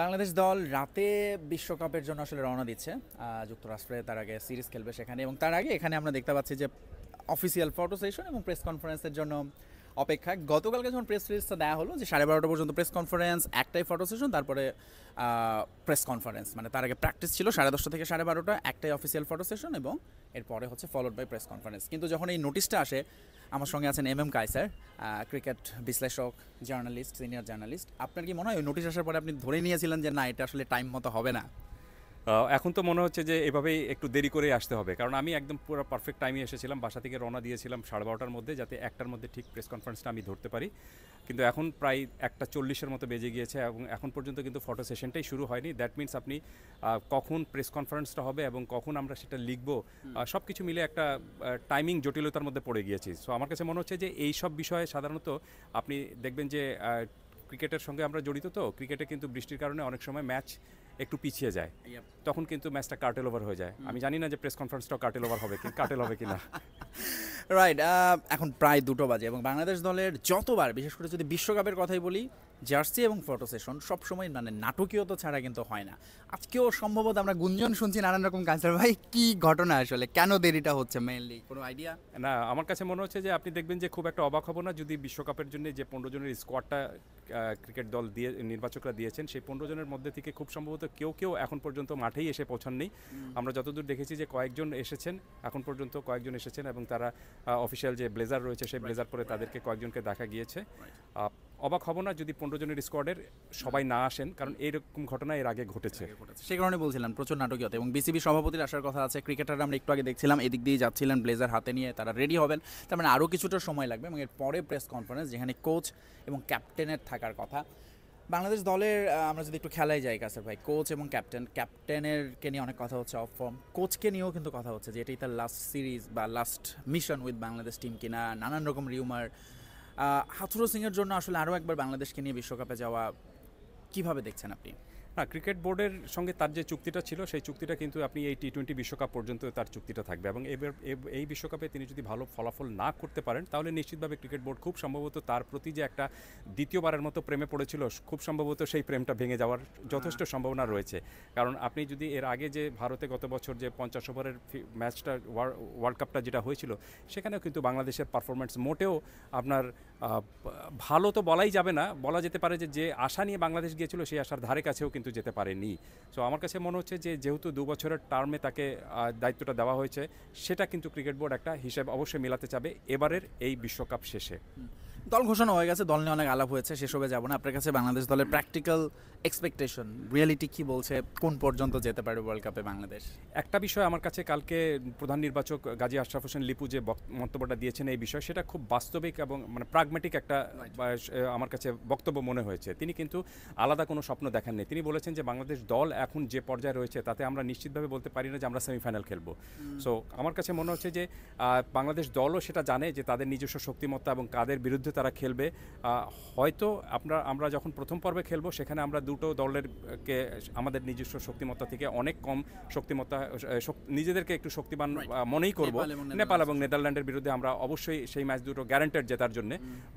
বাংলাদেশ দল রাতে বিশ্বকাপের জন্য আসলে রওনা দিচ্ছে যুক্তরাষ্ট্রে তার আগে সিরিজ খেলবে সেখানে এবং তার আগে এখানে আমরা দেখতে পাচ্ছি যে অফিসিয়াল ফটো সেশন এবং প্রেস কনফারেন্সের জন্য অপেক্ষা গতকালকে যখন প্রেস রিলিজটা দেওয়া হলো যে সাড়ে বারোটা পর্যন্ত প্রেস কনফারেন্স একটাই ফটো সেশন তারপরে প্রেস কনফারেন্স মানে তার আগে প্র্যাকটিস ছিল সাড়ে দশটা থেকে সাড়ে বারোটা একটাই অফিসিয়াল ফটো সেশন এবং এরপরে হচ্ছে ফলোড বাই প্রেস কনফারেন্স কিন্তু যখন এই নোটিশটা আসে আমার সঙ্গে আছেন এম এম কায়সার ক্রিকেট বিশ্লেষক জার্নালিস্ট সিনিয়র জার্নালিস্ট আপনার কি মনে হয় নোটিশ আসার পরে আপনি ধরে নিয়েছিলেন যে না এটা আসলে টাইম মতো হবে না এখন তো মনে হচ্ছে যে এভাবেই একটু দেরি করে আসতে হবে কারণ আমি একদম পুরো পারফেক্ট টাইমে এসেছিলাম বাসা থেকে রওনা দিয়েছিলাম সাড়ে বারোটার মধ্যে যাতে একটার মধ্যে ঠিক প্রেস কনফারেন্সটা আমি ধরতে পারি কিন্তু এখন প্রায় একটা চল্লিশের মতো বেজে গিয়েছে এবং এখন পর্যন্ত কিন্তু ফটো সেশনটাই শুরু হয়নি দ্যাট মিনস আপনি কখন প্রেস কনফারেন্সটা হবে এবং কখন আমরা সেটা লিখব সব কিছু মিলে একটা টাইমিং জটিলতার মধ্যে পড়ে গিয়েছি সো আমার কাছে মনে হচ্ছে যে এই সব বিষয়ে সাধারণত আপনি দেখবেন যে ক্রিকেটের সঙ্গে আমরা জড়িত তো ক্রিকেটে কিন্তু বৃষ্টির কারণে অনেক সময় ম্যাচ একটু পিছিয়ে যায় তখন কিন্তু ম্যাচটা কার্টেল ওভার হয়ে যায় আমি জানি না যে প্রেস কনফারেন্সটাও কার্টেল ওভার হবে কি কার্টেল হবে কি না রাইট এখন প্রায় দুটো বাজে এবং বাংলাদেশ দলের যতবার বিশেষ করে যদি বিশ্বকাপের কথাই বলি জার্সি এবং ফটো সেশন সবসময় মানে নাটকীয়তা ছাড়া কিন্তু হয় না আজকেও সম্ভবত আমরা গুঞ্জন শুনছি নানান রকম কালচার ভাই কি ঘটনা আসলে কেন দেরিটা হচ্ছে মেইনলি কোনো আইডিয়া না আমার কাছে মনে হচ্ছে যে আপনি দেখবেন যে খুব একটা অবাক হব না যদি বিশ্বকাপের জন্য যে পনেরো জনের স্কোয়াডটা ক্রিকেট দল দিয়ে নির্বাচকরা দিয়েছেন সেই পনেরো জনের মধ্যে থেকে খুব সম্ভবত কেউ কেউ এখন পর্যন্ত মাঠেই এসে পৌঁছাননি আমরা যতদূর দেখেছি যে কয়েকজন এসেছেন এখন পর্যন্ত কয়েকজন এসেছেন এবং তারা অফিসিয়াল যে ব্লেজার রয়েছে সেই ব্লেজার পরে তাদেরকে কয়েকজনকে দেখা গিয়েছে অবাক হব না যদি পনেরো জনের স্কোয়াডের সবাই না আসেন কারণ এরকম ঘটনা এর আগে ঘটেছে সে কারণে বলছিলাম প্রচুর নাটকীয়তা এবং বিসিবি সভাপতির আসার কথা আছে ক্রিকেটাররা আমরা একটু আগে দেখছিলাম এদিক দিয়ে যাচ্ছিলেন ব্লেজার হাতে নিয়ে তারা রেডি হবেন তার মানে আরও কিছুটা সময় লাগবে এবং এরপরে প্রেস কনফারেন্স যেখানে কোচ এবং ক্যাপ্টেনের থাকার কথা বাংলাদেশ দলের আমরা যদি একটু খেলায় যাই কাছে ভাই কোচ এবং ক্যাপ্টেন ক্যাপ্টেনের কে নিয়ে অনেক কথা হচ্ছে অফ ফর্ম কোচকে নিয়েও কিন্তু কথা হচ্ছে যে এটাই তার লাস্ট সিরিজ বা last mission with Bangladesh team কিনা নানান রকম রিউমার হাথুরো সিংয়ের জন্য আসলে আরও একবার বাংলাদেশকে নিয়ে বিশ্বকাপে যাওয়া কিভাবে দেখছেন আপনি না ক্রিকেট বোর্ডের সঙ্গে তার যে চুক্তিটা ছিল সেই চুক্তিটা কিন্তু আপনি এই টি টোয়েন্টি বিশ্বকাপ পর্যন্ত তার চুক্তিটা থাকবে এবং এবার এই বিশ্বকাপে তিনি যদি ভালো ফলাফল না করতে পারেন তাহলে নিশ্চিতভাবে ক্রিকেট বোর্ড খুব সম্ভবত তার প্রতি যে একটা দ্বিতীয়বারের মতো প্রেমে পড়েছিল খুব সম্ভবত সেই প্রেমটা ভেঙে যাওয়ার যথেষ্ট হ্যাঁ। সম্ভাবনা রয়েছে কারণ আপনি যদি এর আগে যে ভারতে গত বছর যে পঞ্চাশ ওভারের ম্যাচটা ওয়ার্ল্ড কাপটা যেটা হয়েছিল সেখানেও কিন্তু বাংলাদেশের পারফরমেন্স মোটেও আপনার ভালো তো বলাই যাবে না বলা যেতে পারে যে যে আশা নিয়ে বাংলাদেশ গিয়েছিল সেই আশার ধারে কাছেও কিন্তু যেতে পারেনি সো আমার কাছে মনে হচ্ছে যে যেহেতু দু বছরের টার্মে তাকে দায়িত্বটা দেওয়া হয়েছে সেটা কিন্তু ক্রিকেট বোর্ড একটা হিসেব অবশ্যই মেলাতে চাবে এবারের এই বিশ্বকাপ শেষে দল ঘোষণা হয়ে গেছে দল নিয়ে অনেক আলাপ হয়েছে সেসবে যাব না আপনার কাছে বাংলাদেশ দলের প্র্যাকটিক্যাল এক্সপেকটেশন রিয়েলিটি কি বলছে কোন পর্যন্ত যেতে পারে ওয়ার্ল্ড কাপে বাংলাদেশ একটা বিষয় আমার কাছে কালকে প্রধান নির্বাচক গাজী আশরাফ হোসেন লিপু যে মন্তব্যটা দিয়েছেন এই বিষয় সেটা খুব বাস্তবিক এবং মানে প্রাগমেটিক একটা আমার কাছে বক্তব্য মনে হয়েছে তিনি কিন্তু আলাদা কোনো স্বপ্ন দেখাননি তিনি বলেছেন যে বাংলাদেশ দল এখন যে পর্যায়ে রয়েছে তাতে আমরা নিশ্চিতভাবে বলতে পারি না যে আমরা সেমিফাইনাল খেলবো সো আমার কাছে মনে হচ্ছে যে বাংলাদেশ দলও সেটা জানে যে তাদের নিজস্ব শক্তিমত্তা এবং কাদের বিরুদ্ধে তারা খেলবে হয়তো আপনার আমরা যখন প্রথম পর্বে খেলবো সেখানে আমরা দুটো দলেরকে আমাদের নিজস্ব শক্তিমত্তা থেকে অনেক কম শক্তিমত্তা নিজেদেরকে একটু শক্তিবান মনেই করব নেপাল এবং নেদারল্যান্ডের বিরুদ্ধে আমরা অবশ্যই সেই ম্যাচ দুটো গ্যারান্টেড জেতার জন্য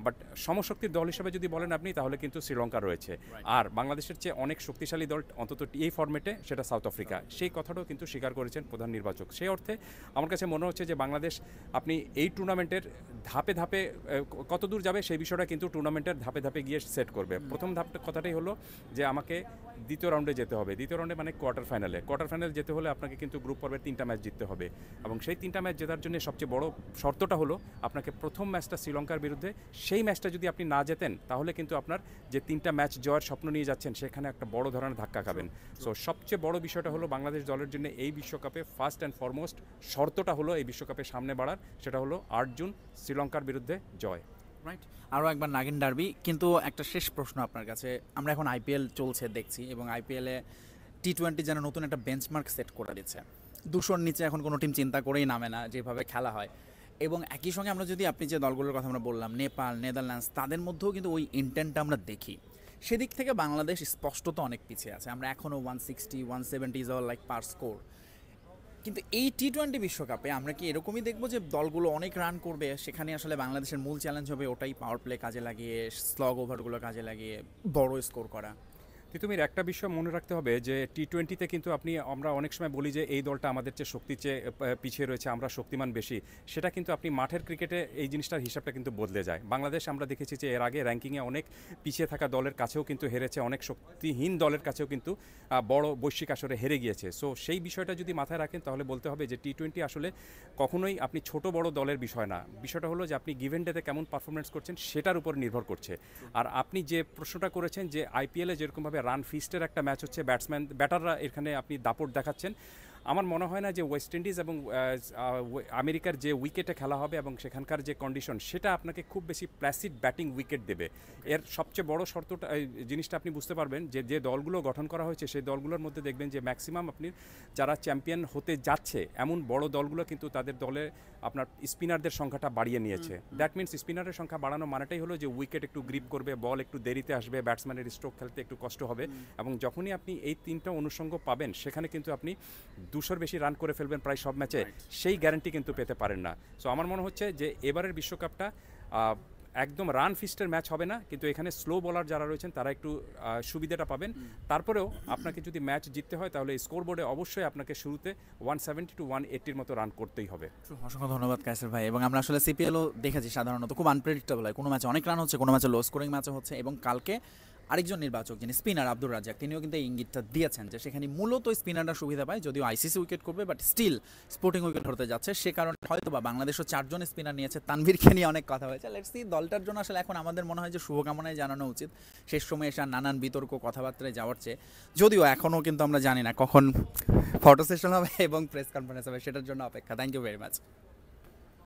বাট সমশক্তির দল হিসেবে যদি বলেন আপনি তাহলে কিন্তু শ্রীলঙ্কা রয়েছে আর বাংলাদেশের চেয়ে অনেক শক্তিশালী দল অন্তত এই ফর্মেটে সেটা সাউথ আফ্রিকা সেই কথাটাও কিন্তু স্বীকার করেছেন প্রধান নির্বাচক সেই অর্থে আমার কাছে মনে হচ্ছে যে বাংলাদেশ আপনি এই টুর্নামেন্টের ধাপে ধাপে কত দূর যাবে সেই বিষয়টা কিন্তু টুর্নামেন্টের ধাপে ধাপে গিয়ে সেট করবে প্রথম ধাপটা কথাটাই হলো যে আমাকে দ্বিতীয় রাউন্ডে যেতে হবে দ্বিতীয় রাউন্ডে মানে কোয়ার্টার ফাইনালে কোয়ার্টার ফাইনাল যেতে হলে আপনাকে কিন্তু গ্রুপ পর্বের তিনটা ম্যাচ জিততে হবে এবং সেই তিনটা ম্যাচ জেতার জন্য সবচেয়ে বড় শর্তটা হলো আপনাকে প্রথম ম্যাচটা শ্রীলঙ্কার বিরুদ্ধে সেই ম্যাচটা যদি আপনি না জেতেন তাহলে কিন্তু আপনার যে তিনটা ম্যাচ জয়ের স্বপ্ন নিয়ে যাচ্ছেন সেখানে একটা বড় ধরনের ধাক্কা খাবেন সো সবচেয়ে বড় বিষয়টা হলো বাংলাদেশ দলের জন্য এই বিশ্বকাপে ফার্স্ট অ্যান্ড ফরমোস্ট শর্তটা হলো এই বিশ্বকাপে সামনে বাড়ার সেটা হলো আট জুন শ্রীলঙ্কার বিরুদ্ধে জয় রাইট আরও একবার নাগিন ডারবি কিন্তু একটা শেষ প্রশ্ন আপনার কাছে আমরা এখন আইপিএল চলছে দেখছি এবং আইপিএলে টি টোয়েন্টি যেন নতুন একটা বেঞ্চমার্ক সেট করে দিচ্ছে দূষণ নিচে এখন কোনো টিম চিন্তা করেই নামে না যেভাবে খেলা হয় এবং একই সঙ্গে আমরা যদি আপনি যে দলগুলোর কথা আমরা বললাম নেপাল নেদারল্যান্ডস তাদের মধ্যেও কিন্তু ওই ইন্টেন্টটা আমরা দেখি সেদিক থেকে বাংলাদেশ স্পষ্টত অনেক পিছিয়ে আছে আমরা এখনও one sixty one seventy is like par score কিন্তু এই টি টোয়েন্টি বিশ্বকাপে আমরা কি এরকমই দেখবো যে দলগুলো অনেক রান করবে সেখানে আসলে বাংলাদেশের মূল চ্যালেঞ্জ হবে ওটাই পাওয়ার প্লে কাজে লাগিয়ে স্লগ ওভারগুলো কাজে লাগিয়ে বড় স্কোর করা তিতুমির একটা বিষয় মনে রাখতে হবে যে টি টোয়েন্টিতে কিন্তু আপনি আমরা অনেক সময় বলি যে এই দলটা আমাদের চেয়ে শক্তির চেয়ে পিছিয়ে রয়েছে আমরা শক্তিমান বেশি সেটা কিন্তু আপনি মাঠের ক্রিকেটে এই জিনিসটার হিসাবটা কিন্তু বদলে যায় বাংলাদেশ আমরা দেখেছি যে এর আগে র্যাঙ্কিংয়ে অনেক পিছিয়ে থাকা দলের কাছেও কিন্তু হেরেছে অনেক শক্তিহীন দলের কাছেও কিন্তু বড় বৈশ্বিক আসরে হেরে গিয়েছে সো সেই বিষয়টা যদি মাথায় রাখেন তাহলে বলতে হবে যে টি টোয়েন্টি আসলে কখনোই আপনি ছোট বড় দলের বিষয় না বিষয়টা হলো যে আপনি গিভেন ডেতে কেমন পারফরমেন্স করছেন সেটার উপর নির্ভর করছে আর আপনি যে প্রশ্নটা করেছেন যে আইপিএলে যেরকমভাবে রান ফিস্টের একটা ম্যাচ হচ্ছে ব্যাটসম্যান ব্যাটাররা এখানে আপনি দাপট দেখাচ্ছেন আমার মনে হয় না যে ওয়েস্ট ইন্ডিজ এবং আমেরিকার যে উইকেটে খেলা হবে এবং সেখানকার যে কন্ডিশন সেটা আপনাকে খুব বেশি প্ল্যাসিড ব্যাটিং উইকেট দেবে এর সবচেয়ে বড় শর্তটা জিনিসটা আপনি বুঝতে পারবেন যে যে দলগুলো গঠন করা হয়েছে সেই দলগুলোর মধ্যে দেখবেন যে ম্যাক্সিমাম আপনি যারা চ্যাম্পিয়ন হতে যাচ্ছে এমন বড় দলগুলো কিন্তু তাদের দলে আপনার স্পিনারদের সংখ্যাটা বাড়িয়ে নিয়েছে দ্যাট মিনস স্পিনারের সংখ্যা বাড়ানো মানেটাই হলো যে উইকেট একটু গ্রিপ করবে বল একটু দেরিতে আসবে ব্যাটসম্যানের স্ট্রোক খেলতে একটু কষ্ট হবে এবং যখনই আপনি এই তিনটা অনুষঙ্গ পাবেন সেখানে কিন্তু আপনি দুশোর বেশি রান করে ফেলবেন প্রায় সব ম্যাচে সেই গ্যারান্টি কিন্তু পেতে পারেন না সো আমার মনে হচ্ছে যে এবারের বিশ্বকাপটা একদম রান ফিস্টের ম্যাচ হবে না কিন্তু এখানে স্লো বলার যারা রয়েছেন তারা একটু সুবিধাটা পাবেন তারপরেও আপনাকে যদি ম্যাচ জিততে হয় তাহলে স্কোর বোর্ডে অবশ্যই আপনাকে শুরুতে ওয়ান সেভেন্টি টু ওয়ান এইটির মতো রান করতেই হবে অসংখ্য ধন্যবাদ কাসের ভাই এবং আমরা আসলে সিপিএলও দেখেছি সাধারণত খুব আনপ্রেডিক্টেবল হয় কোনো ম্যাচে অনেক রান হচ্ছে কোনো ম্যাচে লো স্কোরিং ম্যাচও হচ্ছে এবং কালকে আরেকজন নির্বাচক যিনি স্পিনার আব্দুর রাজাক তিনিও কিন্তু ইঙ্গিতটা দিয়েছেন যে সেখানে মূলত স্পিনাররা সুবিধা পায় যদিও আইসিসি উইকেট করবে বাট স্টিল স্পোর্টিং উইকেট হতে যাচ্ছে সে কারণে হয়তো বা বাংলাদেশও চারজন স্পিনার নিয়েছে তানভীরকে নিয়ে অনেক কথা হয়েছে লেটস সি দলটার জন্য আসলে এখন আমাদের মনে হয় যে শুভকামনায় জানানো উচিত শেষ সময় এসে নানান বিতর্ক কথাবার্তায় যাওয়ার চেয়ে যদিও এখনও কিন্তু আমরা জানি না কখন ফটো সেশন হবে এবং প্রেস কনফারেন্স হবে সেটার জন্য অপেক্ষা থ্যাংক ইউ ভেরি মাচ